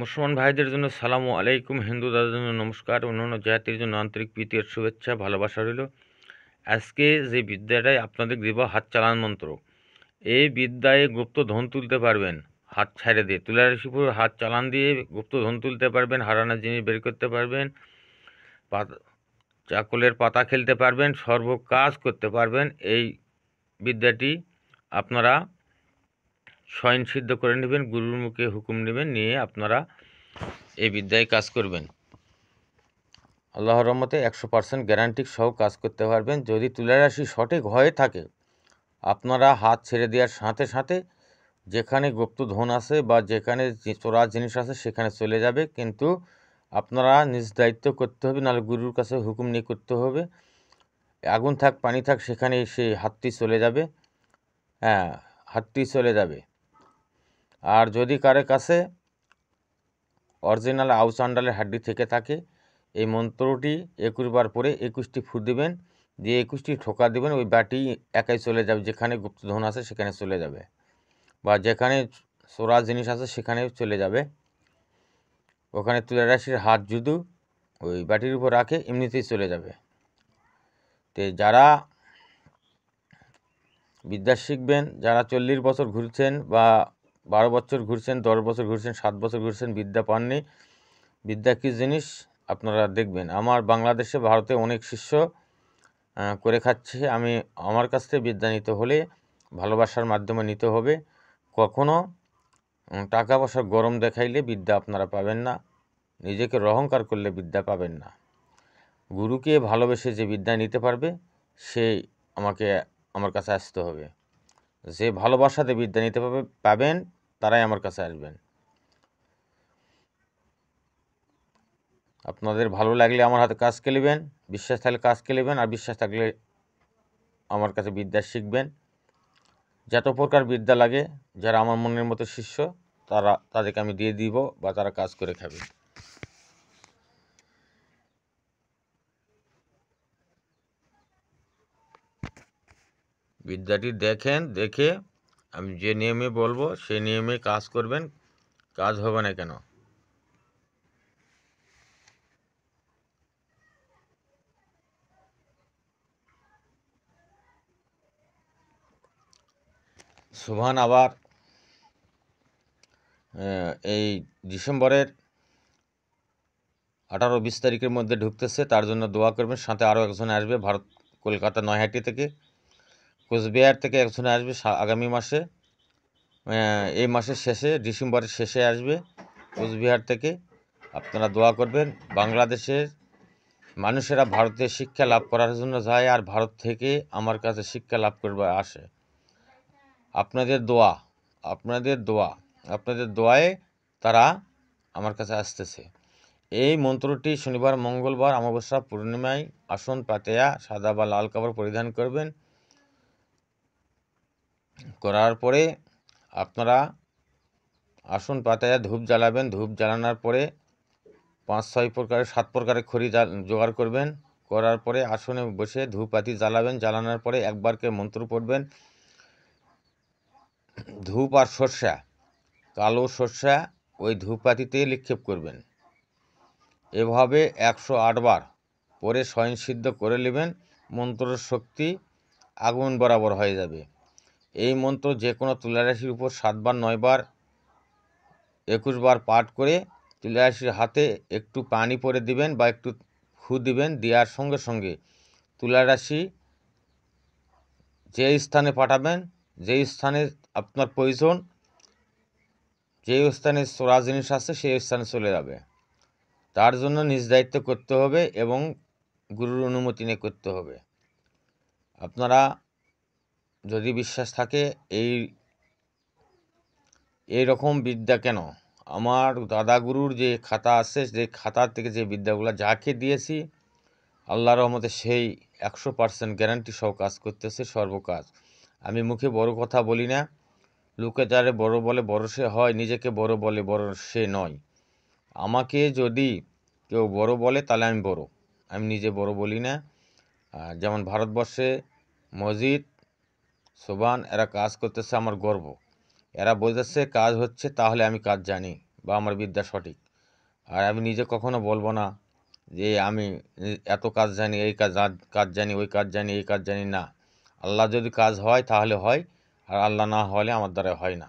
মুসলমান ভাইদের জন্য সালামু আলাইকুম হিন্দু দাদের জন্য নমস্কার অন্যান্য জাতির জন্য আন্তরিক প্রীতির শুভেচ্ছা ভালোবাসা রইল আজকে যে বিদ্যাটাই আপনাদের দেব হাত চালান মন্ত্র এই বিদ্যায় গুপ্ত ধন তুলতে পারবেন হাত ছাড়ে দিয়ে শিপুর হাত চালান দিয়ে গুপ্ত ধন তুলতে পারবেন হারানা জিনিস বের করতে পারবেন চাকলের পাতা খেলতে পারবেন সর্ব কাজ করতে পারবেন এই বিদ্যাটি আপনারা শয়ন সিদ্ধ করে নেবেন গুরুর মুখে হুকুম নেবেন নিয়ে আপনারা এই বিদ্যায় কাজ করবেন আল্লাহর রহমতে একশো পার্সেন্ট গ্যারান্টি সহ কাজ করতে পারবেন যদি তুলারাশি সঠিক হয়ে থাকে আপনারা হাত ছেড়ে দেওয়ার সাথে সাথে যেখানে গুপ্ত ধন আছে বা যেখানে চোরা জিনিস আছে সেখানে চলে যাবে কিন্তু আপনারা নিজ দায়িত্ব করতে হবে নাহলে গুরুর কাছে হুকুম নিয়ে করতে হবে আগুন থাক পানি থাক সেখানে সেই হাতটি চলে যাবে হ্যাঁ হাতটি চলে যাবে আর যদি কারে কাছে অরিজিনাল আউস আন্ডালের হাড্ডি থেকে থাকে এই মন্ত্রটি একুশ বার পরে একুশটি ফু দেবেন দিয়ে একুশটি ঠোকা দেবেন ওই ব্যাটি একাই চলে যাবে যেখানে গুপ্তধন আছে সেখানে চলে যাবে বা যেখানে সোরা জিনিস আছে সেখানে চলে যাবে ওখানে তুলে রাশির হাত যুদু ওই ব্যাটির উপর রাখে এমনিতেই চলে যাবে তো যারা বিদ্যা শিখবেন যারা চল্লিশ বছর ঘুরছেন বা বারো বছর ঘুরছেন দশ বছর ঘুরছেন সাত বছর ঘুরছেন বিদ্যা পাননি বিদ্যা কী জিনিস আপনারা দেখবেন আমার বাংলাদেশে ভারতে অনেক শিষ্য করে খাচ্ছে আমি আমার কাছ থেকে বিদ্যা নিতে হলে ভালোবাসার মাধ্যমে নিতে হবে কখনো টাকা পয়সার গরম দেখাইলে বিদ্যা আপনারা পাবেন না নিজেকে রহংকার করলে বিদ্যা পাবেন না গুরুকে ভালোবেসে যে বিদ্যা নিতে পারবে সে আমাকে আমার কাছে আসতে হবে যে ভালোবাসাতে বিদ্যা নিতে পাবে পাবেন তারাই আমার কাছে আসবেন আপনাদের ভালো লাগলে আমার হাতে কাজ কেলিবেন বিশ্বাস থাকলে কাজ কেলিবেন আর বিশ্বাস থাকলে আমার কাছে বিদ্যা শিখবেন যত প্রকার বিদ্যা লাগে যারা আমার মনের মতো শিষ্য তারা তাদেরকে আমি দিয়ে দিব বা তারা কাজ করে খাবে বিদ্যাটি দেখেন দেখে আমি যে নিয়মে বলবো সে নিয়মে কাজ করবেন কাজ হবে না কেন সুভান আবার এই ডিসেম্বরের আঠারো বিশ তারিখের মধ্যে ঢুকতেছে তার জন্য দোয়া করবেন সাথে আরও একজন আসবে ভারত কলকাতা নয়হাটি থেকে কোচবিহার থেকে একজন আসবে আগামী মাসে এই মাসের শেষে ডিসেম্বরের শেষে আসবে কোচবিহার থেকে আপনারা দোয়া করবেন বাংলাদেশের মানুষেরা ভারতে শিক্ষা লাভ করার জন্য যায় আর ভারত থেকে আমার কাছে শিক্ষা লাভ করবে আসে আপনাদের দোয়া আপনাদের দোয়া আপনাদের দোয়ায় তারা আমার কাছে আসতেছে এই মন্ত্রটি শনিবার মঙ্গলবার অমাবস্যা পূর্ণিমায় আসন পাতেয়া সাদা বা লাল কাপড় পরিধান করবেন করার পরে আপনারা আসন পাতায় ধূপ জ্বালাবেন ধূপ জ্বালানোর পরে পাঁচ ছয় প্রকার সাত প্রকারের খড়ি জোগাড় করবেন করার পরে আসনে বসে ধূপবাতি জ্বালাবেন জ্বালানোর পরে একবারকে মন্ত্র পড়বেন ধূপ আর সর্ষা কালো সর্ষা ওই ধূপবাতিতে নিক্ষেপ করবেন এভাবে একশো আটবার পরে স্বয়ংসিদ্ধ করে নেবেন মন্ত্রর শক্তি আগুন বরাবর হয়ে যাবে এই মন্ত্র যে কোনো তুলারাশির উপর সাতবার নয়বার একুশবার পাঠ করে তুলারাশির হাতে একটু পানি পরে দিবেন বা একটু ফু দিবেন দেওয়ার সঙ্গে সঙ্গে তুলারাশি যে স্থানে পাঠাবেন যে স্থানে আপনার প্রয়োজন যে স্থানে সোরা জিনিস আছে সেই স্থানে চলে যাবে তার জন্য নিজ দায়িত্ব করতে হবে এবং গুরুর অনুমতি নিয়ে করতে হবে আপনারা যদি বিশ্বাস থাকে এই রকম বিদ্যা কেন আমার দাদাগুরুর যে খাতা আছে যে খাতা থেকে যে বিদ্যাগুলো যাকে দিয়েছি আল্লাহর রহমতে সেই একশো পার্সেন্ট গ্যারান্টি সব কাজ করতেছে সর্বকাজ আমি মুখে বড় কথা বলি না লোকে যারে বড় বলে বড় সে হয় নিজেকে বড় বলে বড় সে নয় আমাকে যদি কেউ বড় বলে তাহলে আমি বড় আমি নিজে বড় বলি না যেমন ভারতবর্ষে মসজিদ সোবান এরা কাজ করতেছে আমার গর্ব এরা বলতেছে কাজ হচ্ছে তাহলে আমি কাজ জানি বা আমার বিদ্যা সঠিক আর আমি নিজে কখনো বলবো না যে আমি এত কাজ জানি এই কাজ কাজ জানি ওই কাজ জানি এই কাজ জানি না আল্লাহ যদি কাজ হয় তাহলে হয় আর আল্লাহ না হলে আমার দ্বারা হয় না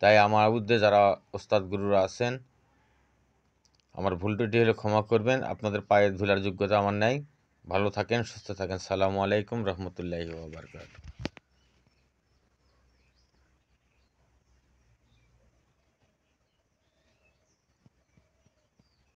তাই আমার উদ্দে যারা ওস্তাদ গুরুরা আছেন আমার ভুল টুটি হলে ক্ষমা করবেন আপনাদের পায়ে ধুলার যোগ্যতা আমার নাই ভালো থাকেন সুস্থ থাকেন সালামু আলাইকুম রহমতুল্লাহ